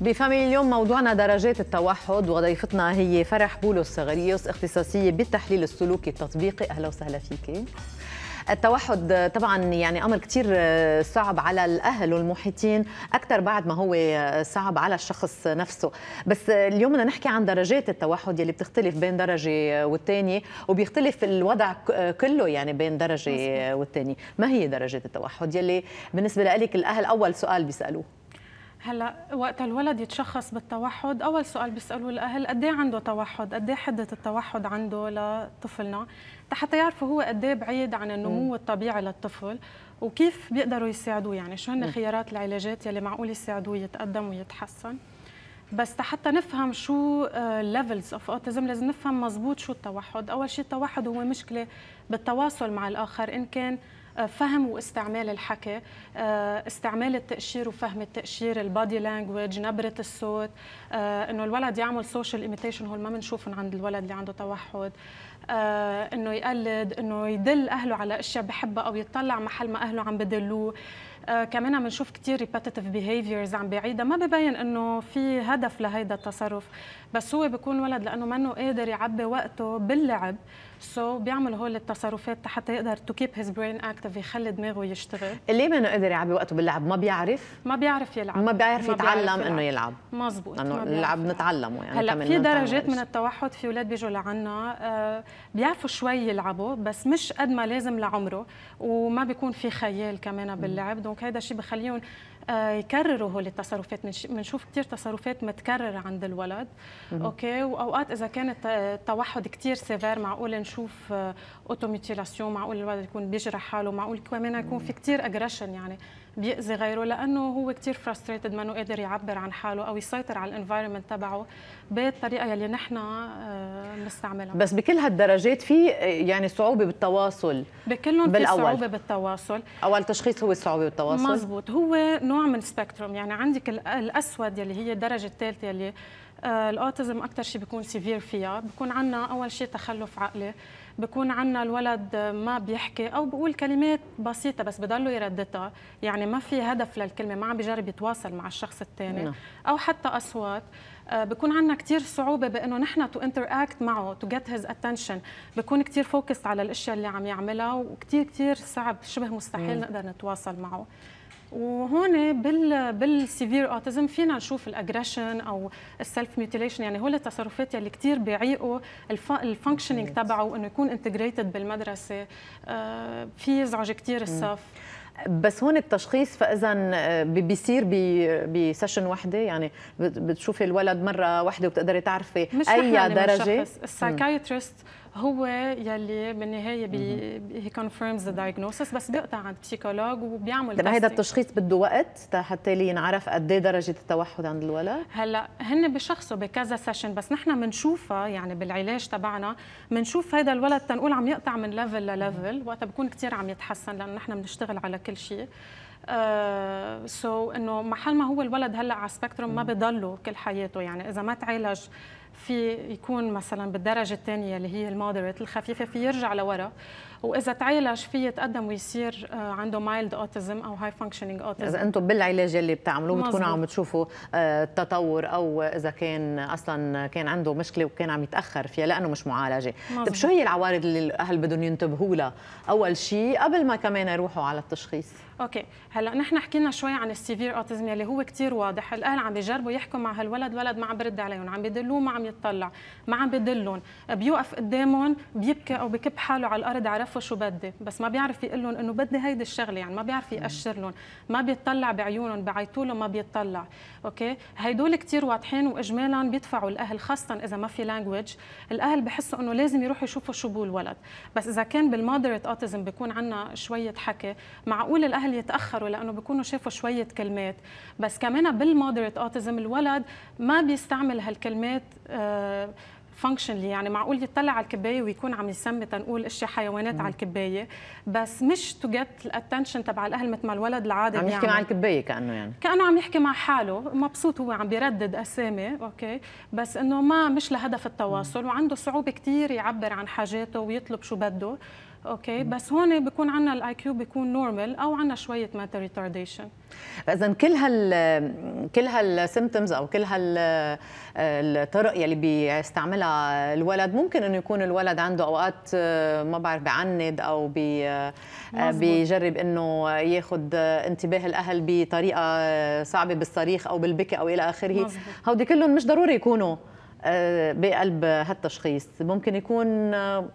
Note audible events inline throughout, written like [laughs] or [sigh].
بفاميلي اليوم موضوعنا درجات التوحد وضيفتنا هي فرح بولس غريوس اختصاصية بالتحليل السلوكي التطبيقي أهلا وسهلا فيكي التوحد طبعا يعني امر كثير صعب على الاهل والمحيطين اكثر بعد ما هو صعب على الشخص نفسه بس اليوم بدنا نحكي عن درجات التوحد يلي بتختلف بين درجه والثانيه وبيختلف الوضع كله يعني بين درجه والثانيه ما هي درجات التوحد يلي بالنسبه لك الاهل اول سؤال بيسالوه هلا وقت الولد يتشخص بالتوحد اول سؤال بيسالوه الاهل قد ايه عنده توحد قد ايه حده التوحد عنده لطفلنا حتى يعرفوا هو قد ايه بعيد عن النمو الطبيعي للطفل وكيف بيقدروا يساعدوه يعني شو هن خيارات العلاجات يلي معقول يساعدوه يتقدم ويتحسن بس حتى نفهم شو الليفلز اوف اوتيزم لازم نفهم مزبوط شو التوحد اول شيء التوحد هو مشكله بالتواصل مع الاخر ان كان فهم واستعمال الحكي آه، استعمال التقشير وفهم التقشير البادي لانجوج نبره الصوت آه، انه الولد يعمل سوشيال ايميتيشن هول ما بنشوفهم عند الولد اللي عنده توحد آه، انه يقلد انه يدل اهله على اشياء بحبها او يطلع محل ما اهله عم بدلوه آه كمان عم نشوف كثير ريبتيتيف بيهيفيرز عم بعيدها ما ببين انه في هدف لهيدا التصرف بس هو بيكون ولد لانه منه قادر يعبي وقته باللعب سو so, بيعمل هول التصرفات حتى يقدر تو كيب هيز برين اكتف يخلي دماغه يشتغل ليه ما انه قادر يعبي وقته باللعب ما بيعرف ما بيعرف يلعب ما بيعرف يتعلم انه يلعب مزبوط انه اللعب نتعلمه يعني هلا في درجات من التوحد في اولاد بيجوا لعنا آه، بيعرفوا شوي يلعبوا بس مش قد ما لازم لعمره وما بيكون في خيال كمان باللعب دونك دونك هذا الشيء بخليهم آه، يكرروا هول التصرفات بنشوف كثير تصرفات متكرره عند الولد اوكي واوقات اذا كان التوحد كثير سيفير معقول نشوف اوتوميتيلاسيون آه، معقول الولد يكون بيجرح حاله معقول كمان يكون في كثير اجريشن يعني بيأذي غيره لأنه هو كثير فرستريتد ما قادر يعبر عن حاله أو يسيطر على الانفايرمنت تبعه بالطريقة يلي نحن آه، بنستعملها بس بكل هالدرجات في يعني صعوبة بالتواصل بكلهم في صعوبة بالتواصل أول تشخيص هو الصعوبة بالتواصل مزبوط هو نوع من سبيكتروم يعني عندك الأسود يلي هي الدرجة الثالثة يلي آه، الاوتيزم اكثر شيء بيكون سيفير فيها بيكون عندنا اول شيء تخلف عقلي بكون عندنا الولد ما بيحكي او بقول كلمات بسيطه بس بضله يرددها يعني ما في هدف للكلمه ما عم بجرب يتواصل مع الشخص الثاني نعم. او حتى اصوات آه، بكون عندنا كثير صعوبه بانه نحن تو انتراكت معه تو جيت هيز اتنشن بكون كثير فوكس على الاشياء اللي عم يعملها وكثير كثير صعب شبه مستحيل نقدر نتواصل معه وهون بال بالسيفير اوتيزم فينا نشوف الاجريشن او السيلف ميوتيليشن يعني هول التصرفات يلي كثير بيعيقوا الفانكشنينج تبعه انه يكون انتجريتد بالمدرسه آه، في يزعج كثير الصف بس هون التشخيص فاذا آه، بيصير بسيشن وحده يعني بتشوفي الولد مره وحده وبتقدري تعرفي مش اي يعني درجه السايكايترست هو يلي بالنهايه بي هي كونفيرمز ذا دايجنوسس بس بيقطع عند بسيكولوج وبيعمل طيب هيدا التشخيص بده وقت حتى ينعرف قد ايه درجه التوحد عند الولد هلا هن بشخصه بكذا سيشن بس نحن بنشوفها يعني بالعلاج تبعنا بنشوف هذا الولد تنقول عم يقطع من ليفل لليفل وقتها بكون كثير عم يتحسن لانه نحن بنشتغل على كل شيء سو آه، uh, so, انه محل ما هو الولد هلا على سبيكتروم ما بضله كل حياته يعني اذا ما تعالج في يكون مثلا بالدرجه الثانيه اللي هي المودريت الخفيفه في يرجع لورا واذا تعالج فيه يتقدم ويصير آه، عنده مايلد اوتيزم او هاي فانكشنينج اوتيزم اذا انتم بالعلاج اللي بتعملوه بتكونوا عم تشوفوا آه، التطور او اذا كان اصلا كان عنده مشكله وكان عم يتاخر فيها لانه مش معالجه طيب شو هي العوارض اللي الاهل بدهم ينتبهوا لها اول شيء قبل ما كمان يروحوا على التشخيص اوكي هلا نحن حكينا شوي عن السيفير اوتيزم يلي هو كثير واضح الاهل عم بيجربوا يحكوا مع هالولد ولد ما عم برد عليهم عم بيدلوه ما عم يتطلع ما عم بيدلهم بيوقف قدامهم بيبكي او بكب حاله على الارض عرف بيعرفوا شو بدي بس ما بيعرف يقول لهم انه بدي هيدي الشغله يعني ما بيعرف ياشر لهم ما بيطلع بعيونهم بعيطوا ما بيطلع اوكي هدول كثير واضحين واجمالا بيدفعوا الاهل خاصه اذا ما في لانجويج الاهل بحسوا انه لازم يروحوا يشوفوا شو بقول الولد بس اذا كان بالمودريت اوتيزم بيكون عندنا شويه حكي معقول الاهل يتاخروا لانه بيكونوا شافوا شويه كلمات بس كمان بالمودريت اوتيزم الولد ما بيستعمل هالكلمات آه فانكشنلي يعني معقول يطلع على الكبايه ويكون عم يسمي تنقول اشياء حيوانات على الكبايه بس مش تو جيت الاتنشن تبع الاهل مثل ما الولد العادي عم يحكي يعني. مع الكبايه كانه يعني كانه عم يحكي مع حاله مبسوط هو عم بيردد اسامي اوكي بس انه ما مش لهدف التواصل مم. وعنده صعوبه كثير يعبر عن حاجاته ويطلب شو بده اوكي بس هون بيكون عندنا الاي كيو بيكون نورمال او عندنا شويه ماتا ريتارديشن فاذا كل هال كل هالسيمتومز او كل هال آه، الطرق يلي بيستعملها الولد ممكن انه يكون الولد عنده اوقات آه، ما بعرف بعند او بي آه، بيجرب انه ياخذ انتباه الاهل بطريقه صعبه بالصريخ او بالبكي او الى اخره هودي كلهم مش ضروري يكونوا بقلب هالتشخيص ممكن يكون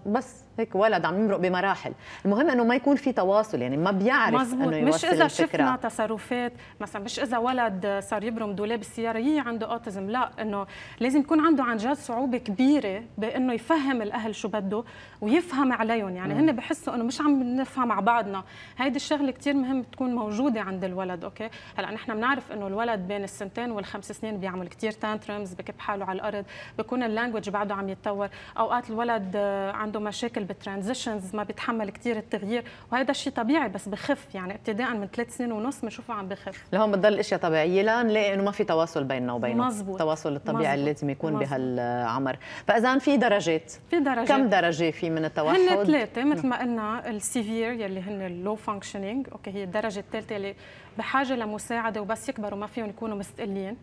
بس هيك ولد عم يمرق بمراحل المهم انه ما يكون في تواصل يعني ما بيعرف مزبوط. انه يوصل مش اذا الفكرة. شفنا تصرفات مثلا مش اذا ولد صار يبرم دولاب السياره هي عنده اوتيزم لا انه لازم يكون عنده عن جد صعوبه كبيره بانه يفهم الاهل شو بده ويفهم عليهم يعني هن بحسوا انه مش عم نفهم مع بعضنا هيدي الشغله كثير مهم تكون موجوده عند الولد اوكي هلا نحن بنعرف انه الولد بين السنتين والخمس سنين بيعمل كثير تانترمز بكب حاله على الارض بكون اللانجوج بعده عم يتطور اوقات الولد عنده مشاكل بيشتغل بالترانزيشنز ما بيتحمل كثير التغيير وهذا الشيء طبيعي بس بخف يعني ابتداء من ثلاث سنين ونص بنشوفه عم بخف لهون بتضل اشياء طبيعيه لا نلاقي انه ما في تواصل بيننا وبينه مزبوط. التواصل الطبيعي اللي لازم يكون بهالعمر فاذا في درجات في درجات كم درجه في من التوحد هن ثلاثه نعم. مثل ما قلنا السيفير يلي هن اللو فانكشنينج اوكي هي الدرجه الثالثه اللي بحاجه لمساعده وبس يكبروا ما فيهم يكونوا مستقلين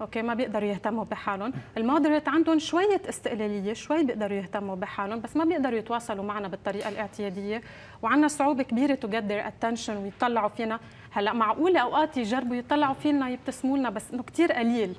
اوكي ما بيقدروا يهتموا بحالهم المودريت عندهم شويه استقلاليه شوي بيقدروا يهتموا بحالهم بس ما بيقدروا يتواصلوا معنا بالطريقه الاعتياديه وعندنا صعوبه كبيره تو جيت اتنشن ويطلعوا فينا هلا معقوله اوقات يجربوا يطلعوا فينا يبتسموا لنا بس انه كثير قليل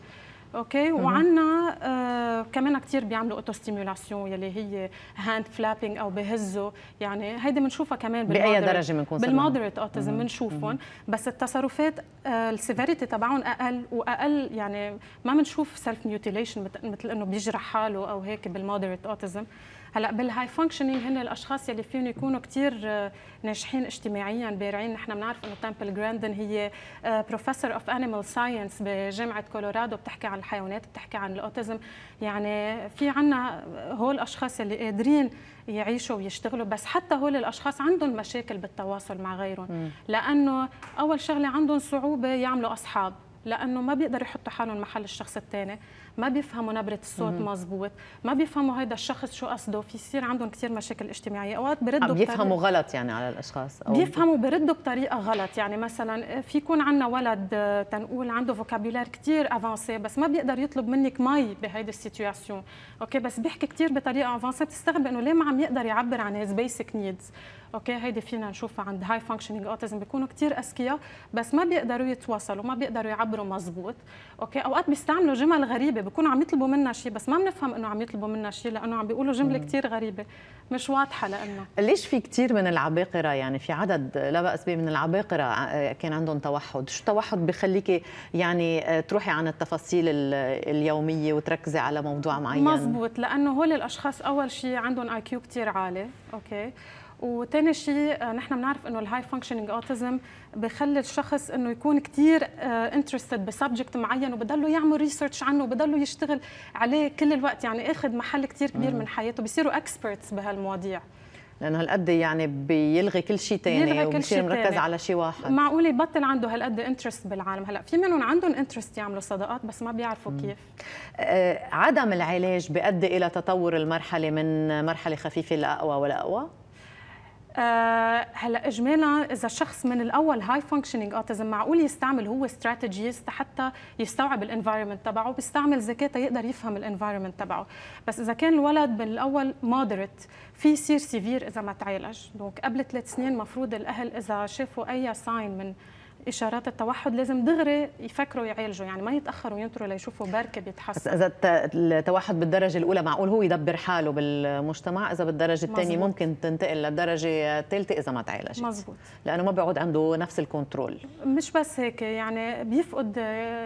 اوكي mhm. وعندنا آه كمان كثير بيعملوا اوتو ستيمولاسيون يلي هي هاند فلابينج او بهزوا يعني هيدي بنشوفها كمان باي درجه بنكون بالمودريت اوتيزم بنشوفهم بس التصرفات آه السيفيريتي تبعهم اقل واقل يعني ما بنشوف سيلف ميوتيليشن مثل انه بيجرح حاله او هيك بالمودريت اوتيزم هلا بالهاي فانكشنينج هن الاشخاص يلي فيهم يكونوا كثير آه، ناجحين اجتماعيا بارعين نحن بنعرف انه تامبل جراندن هي بروفيسور اوف انيمال ساينس بجامعه كولورادو بتحكي عن الحيوانات بتحكي عن الاوتيزم يعني في عنا هول الاشخاص اللي قادرين يعيشوا ويشتغلوا بس حتى هول الاشخاص عندهم مشاكل بالتواصل مع غيرهم لانه اول شغله عندهم صعوبه يعملوا اصحاب لانه ما بيقدروا يحطوا حالهم محل الشخص الثاني ما بيفهموا نبره الصوت مزبوط ما بيفهموا هيدا الشخص شو قصده في يصير عندهم كثير مشاكل اجتماعيه اوقات بردوا بيفهموا غلط يعني على الاشخاص أو بيفهموا بردوا بطريقه غلط يعني مثلا في يكون عندنا ولد آه، تنقول عنده فوكابيولار كثير افانسي بس ما بيقدر يطلب منك مي بهيدي السيتوياسيون اوكي بس بيحكي كثير بطريقه افانسي بتستغرب انه ليه ما عم يقدر يعبر عن هيز بيسك نيدز اوكي هيدي فينا نشوفها عند هاي فانكشنينج اوتيزم بيكونوا كثير اذكياء بس ما بيقدروا يتواصلوا ما بيقدروا يعبروا مزبوط اوكي اوقات بيستعملوا جمل غريبه بيكونوا عم يطلبوا منا شيء بس ما بنفهم انه عم يطلبوا منا شيء لانه عم بيقولوا جمله كثير غريبه مش واضحه لانه ليش في كثير من العباقره يعني في عدد لا باس به من العباقره آه، آه، كان عندهم توحد شو التوحد بخليكي يعني آه، تروحي عن التفاصيل اليوميه وتركزي على موضوع معين مزبوط لانه هول الاشخاص اول شيء عندهم اي كيو كثير عالي اوكي وثاني شيء آه، نحن بنعرف انه الهاي فانكشنينج اوتيزم بخلي الشخص انه يكون كثير انترستد آه، بسبجكت معين وبضله يعمل ريسيرش عنه وبضله يشتغل عليه كل الوقت يعني اخذ محل كثير كبير من حياته بصيروا اكسبرتس بهالمواضيع لانه هالقد يعني بيلغي كل شيء ثاني وبصير مركز تاني. على شيء واحد معقول يبطل عنده هالقد انترست بالعالم هلا في منهم عندهم انترست يعملوا صداقات بس ما بيعرفوا مم. كيف آه عدم العلاج بيؤدي الى تطور المرحله من مرحله خفيفه لاقوى ولاقوى آه هلا اجمالا اذا الشخص من الاول هاي فانكشنينج اوتيزم معقول يستعمل هو استراتيجيز حتى يستوعب الانفايرمنت تبعه بيستعمل ذكاء يقدر يفهم الانفايرمنت تبعه بس اذا كان الولد من الاول مودريت في يصير سيفير اذا ما تعالج دونك قبل ثلاث سنين مفروض الاهل اذا شافوا اي ساين من اشارات التوحد لازم دغري يفكروا يعالجوا يعني ما يتاخروا ينطروا ليشوفوا بركه بيتحسن بس اذا التوحد بالدرجه الاولى معقول هو يدبر حاله بالمجتمع اذا بالدرجه الثانيه ممكن تنتقل للدرجه الثالثه اذا ما تعالجت مزبوط لانه ما بيعود عنده نفس الكنترول مش بس هيك يعني بيفقد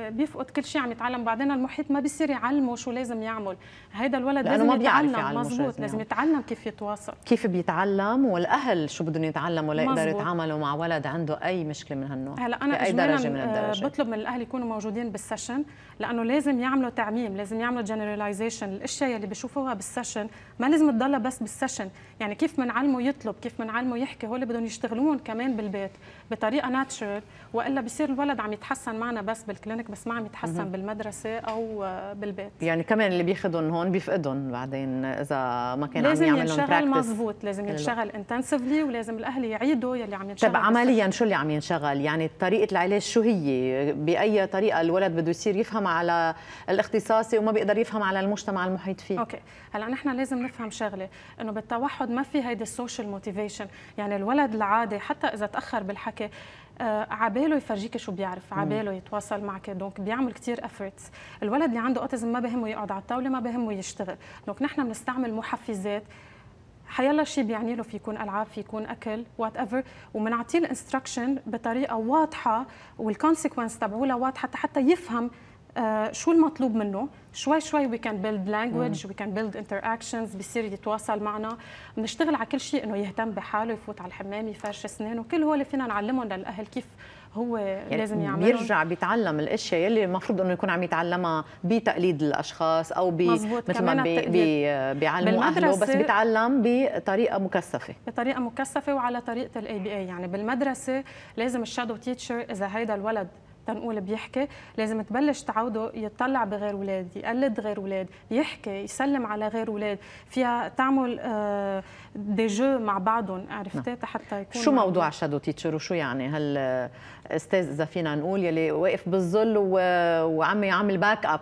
بيفقد كل شيء عم يتعلم بعدين المحيط ما بيصير يعلمه شو لازم يعمل هذا الولد لازم ما يتعلم مزبوط لازم يتعلم كيف يتواصل كيف بيتعلم والاهل شو بدهم يتعلموا ليقدروا يتعاملوا مع ولد عنده اي مشكله من هالنوع هلا انا باي درجه من آه، الدرجة؟ بطلب من الاهل يكونوا موجودين بالسيشن لانه لازم يعملوا تعميم لازم يعملوا جنراليزيشن الاشياء يلي بشوفوها بالسيشن ما لازم تضلها بس بالسيشن يعني كيف بنعلمه يطلب كيف بنعلمه يحكي هول بدهم يشتغلون كمان بالبيت بطريقه ناتشرال والا بصير الولد عم يتحسن معنا بس بالكلينك بس ما عم يتحسن م -م. بالمدرسه او آه، بالبيت يعني كمان اللي بياخذهم هون بيفقدهم بعدين اذا ما كان لازم عم يعمل لهم ينشغل مضبوط لازم ينشغل انتنسفلي ولازم الاهل يعيدوا يلي عم ينشغل طب عمليا شو اللي عم ينشغل يعني طريقه العلاج شو هي باي طريقه الولد بده يصير يفهم على الاختصاصي وما بيقدر يفهم على المجتمع المحيط فيه اوكي هلا نحن لازم نفهم شغله انه بالتوحد ما في هيدي السوشيال موتيفيشن يعني الولد العادي حتى اذا تاخر بالحكي آه عباله يفرجيك شو بيعرف عباله يتواصل معك دونك بيعمل كثير افورتس الولد اللي عنده اوتيزم ما بهمه يقعد على الطاوله ما بهمه يشتغل دونك نحن بنستعمل محفزات حيلا شيء بيعني له فيكون العاب فيكون اكل وات ايفر وبنعطيه الانستركشن بطريقه واضحه والكونسيكونس تبعولها واضحه حتى يفهم آه شو المطلوب منه شوي شوي وي كان بيلد لانجويج وي كان بيلد انتراكشنز بصير يتواصل معنا بنشتغل على كل شيء انه يهتم بحاله يفوت على الحمام يفرش اسنانه كل هو اللي فينا نعلمهم للاهل كيف هو يعني لازم يعمل بيرجع بيتعلم الاشياء يلي المفروض انه يكون عم يتعلمها بتقليد الاشخاص او ب مثل ما بي بي بيعلموا اهله بس بيتعلم بطريقه مكثفه بطريقه مكثفه وعلى طريقه الاي بي اي يعني بالمدرسه لازم الشادو تيتشر اذا هيدا الولد تنقول بيحكي لازم تبلش تعوده يطلع بغير اولاد يقلد غير اولاد يحكي يسلم على غير اولاد فيها تعمل دي آه، جو مع بعضهم عرفتي نعم. حتى يكون شو موضوع شادو تيتشر وشو يعني هل آه، استاذ اذا فينا نقول يلي واقف بالظل وعم يعمل باك اب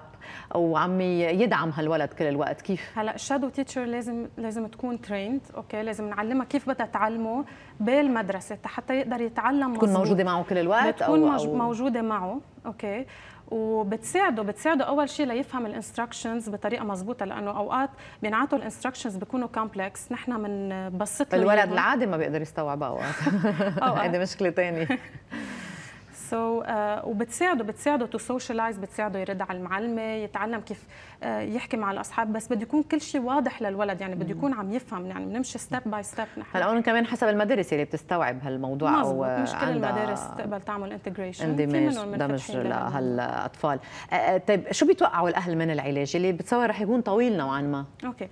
وعم يدعم هالولد كل الوقت كيف هلا الشادو تيتشر لازم لازم تكون تريند اوكي لازم نعلمها كيف بدها تعلمه بالمدرسه حتى يقدر يتعلم تكون موجوده معه كل الوقت بتكون أو, تكون موجوده معه اوكي وبتساعده بتساعده اول شيء ليفهم الانستراكشنز بطريقه مضبوطه لانه اوقات بينعطوا الانستراكشنز بيكونوا كومبلكس نحن بنبسط الولد العادي ما بيقدر يستوعبها اوقات [laughs] هذه مشكله ثانيه [laughs] سو so, uh, وبتساعده بتساعده تو سوشيالايز بتساعده يرد على المعلمه يتعلم كيف uh, يحكي مع الاصحاب بس بده يكون كل شيء واضح للولد يعني بده يكون عم يفهم يعني بنمشي ستيب باي ستيب نحن هلا كمان حسب المدارس اللي بتستوعب هالموضوع او مش كل المدارس تقبل تعمل انتجريشن اندماج دمج لهالاطفال آه، طيب شو بيتوقعوا الاهل من العلاج اللي بتصور رح يكون طويل نوعا ما اوكي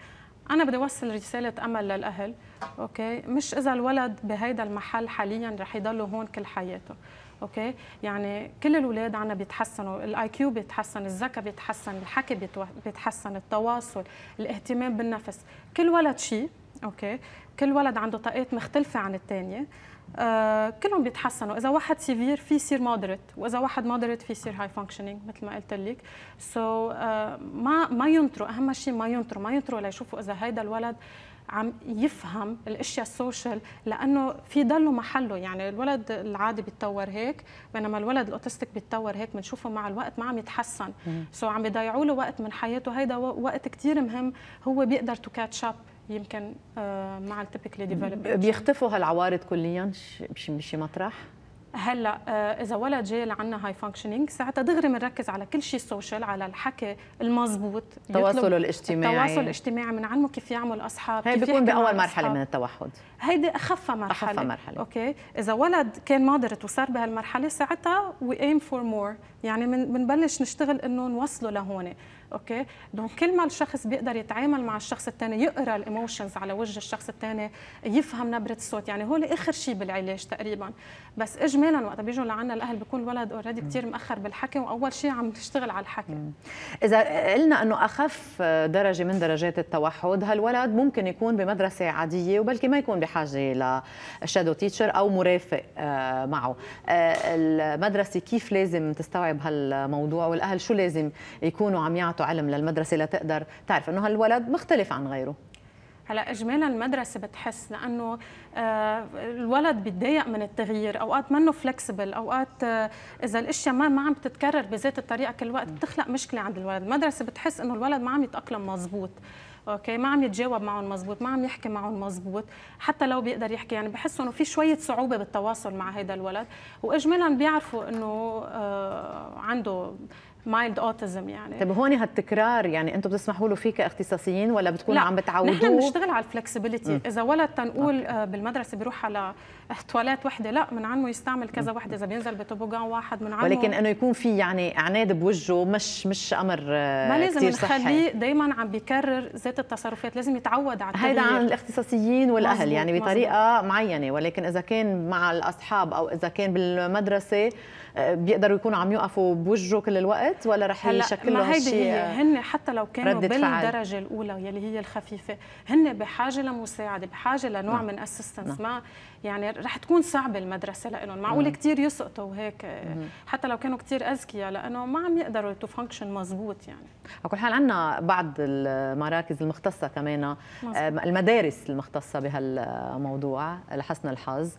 انا بدي اوصل رساله امل للاهل اوكي مش اذا الولد بهيدا المحل حاليا رح يضلوا هون كل حياته اوكي يعني كل الاولاد عنا بيتحسنوا الاي كيو بيتحسن الذكاء بيتحسن الحكي بيتحسن التواصل الاهتمام بالنفس كل ولد شيء اوكي كل ولد عنده طاقات مختلفه عن الثانيه آه كلهم بيتحسنوا اذا واحد سيفير في يصير مودريت واذا واحد مودريت في يصير هاي فانكشنينج مثل ما قلت لك سو so, آه ما ما ينطروا اهم شيء ما ينطروا ما ينطروا ليشوفوا اذا هيدا الولد عم يفهم الاشياء السوشيال لانه في ضله محله يعني الولد العادي بيتطور هيك بينما الولد الاوتستيك بيتطور هيك بنشوفه مع الوقت ما عم يتحسن سو so عم بيضيعوا له وقت من حياته هيدا وقت كثير مهم هو بيقدر تو كاتش اب يمكن آه، مع التيبيكلي ديفلوبمنت بيختفوا هالعوارض كليا بشي مطرح هلا آه، اذا ولد جاي لعنا هاي فانكشنينج ساعتها دغري بنركز على كل شيء السوشيال على الحكي المزبوط التواصل الاجتماعي التواصل الاجتماعي بنعلمه كيف يعمل اصحاب هي بيكون باول مرحله من التوحد هيدي اخف مرحله اخف مرحله اوكي اذا ولد كان مودريت وصار بهالمرحله ساعتها وي ايم فور مور يعني بنبلش نشتغل انه نوصله لهون اوكي دونك كل ما الشخص بيقدر يتعامل مع الشخص الثاني يقرا الايموشنز على وجه الشخص الثاني يفهم نبره الصوت يعني هو اخر شيء بالعلاج تقريبا بس اجمالا وقت بيجوا لعنا الاهل بيكون الولد اوريدي كثير مأخر بالحكي واول شيء عم تشتغل على الحكي اذا قلنا انه اخف درجه من درجات التوحد هالولد ممكن يكون بمدرسه عاديه وبلكي ما يكون بحاجه لشادو تيتشر او مرافق آه، معه آه، المدرسه كيف لازم تستوعب هالموضوع والاهل شو لازم يكونوا عم يعطوا رجعتوا علم للمدرسه لتقدر تعرف انه هالولد مختلف عن غيره هلا اجمالا المدرسه بتحس لانه آه، الولد بيتضايق من التغيير اوقات منه فلكسبل اوقات آه، اذا الاشياء ما ما عم تتكرر بذات الطريقه كل وقت بتخلق مشكله عند الولد المدرسه بتحس انه الولد ما عم يتاقلم مزبوط اوكي ما عم يتجاوب معهم مزبوط ما عم يحكي معهم مزبوط حتى لو بيقدر يحكي يعني بحس انه في شويه صعوبه بالتواصل مع هذا الولد واجمالا بيعرفوا انه آه، عنده مايلد اوتيزم يعني طيب هون هالتكرار يعني انتم بتسمحوا له فيه كاختصاصيين ولا بتكونوا عم بتعودوه نحن بنشتغل على الفلكسبيتي اذا ولد تنقول آه بالمدرسه بيروح على تواليت وحده لا بنعلمه يستعمل كذا وحده اذا بينزل بتوبوغان واحد بنعلمه ولكن انه يكون في يعني عناد بوجهه مش مش امر آه، ما لازم نخليه دائما عم بيكرر ذات التصرفات لازم يتعود على هيدا عن الاختصاصيين والاهل مزبوط يعني بطريقه مزبوط. معينه ولكن اذا كان مع الاصحاب او اذا كان بالمدرسه آه، بيقدروا يكونوا عم يوقفوا بوجهه كل الوقت الوقت ولا رح يشكلوا هالشيء هي هن حتى لو كانوا بالدرجه الاولى يلي هي الخفيفه هن بحاجه لمساعده بحاجه لنوع لا. نعم. من اسيستنس نعم. ما يعني رح تكون صعبه المدرسه لهم معقول كثير يسقطوا وهيك حتى لو كانوا كثير اذكياء لانه ما عم يقدروا تو فانكشن مزبوط يعني على كل حال عندنا بعض المراكز المختصه كمان آه، المدارس المختصه بهالموضوع لحسن الحظ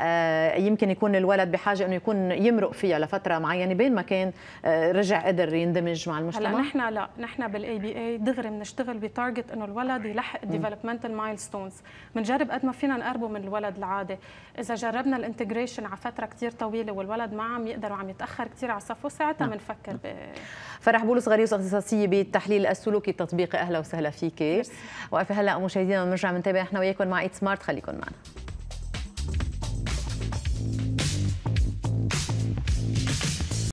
آه، يمكن يكون الولد بحاجه انه يكون يمرق فيها لفتره معينه بين ما كان آه، رجع قدر يندمج مع المجتمع هلا نحن لا نحن بالاي بي اي دغري بنشتغل بتارجت انه الولد يلحق ديفلوبمنتال مايلستونز بنجرب قد ما فينا نقربه من الولد العادي العائله اذا جربنا الانتجريشن على فتره كثير طويله والولد ما عم يقدر وعم يتاخر كثير على صفه ساعتها بنفكر نعم. نعم. ب... فرح بولس غريوس اختصاصيه بالتحليل السلوكي التطبيقي اهلا وسهلا فيك واقفه هلا مشاهدينا بنرجع بنتابع احنا وياكم مع ايت سمارت خليكم معنا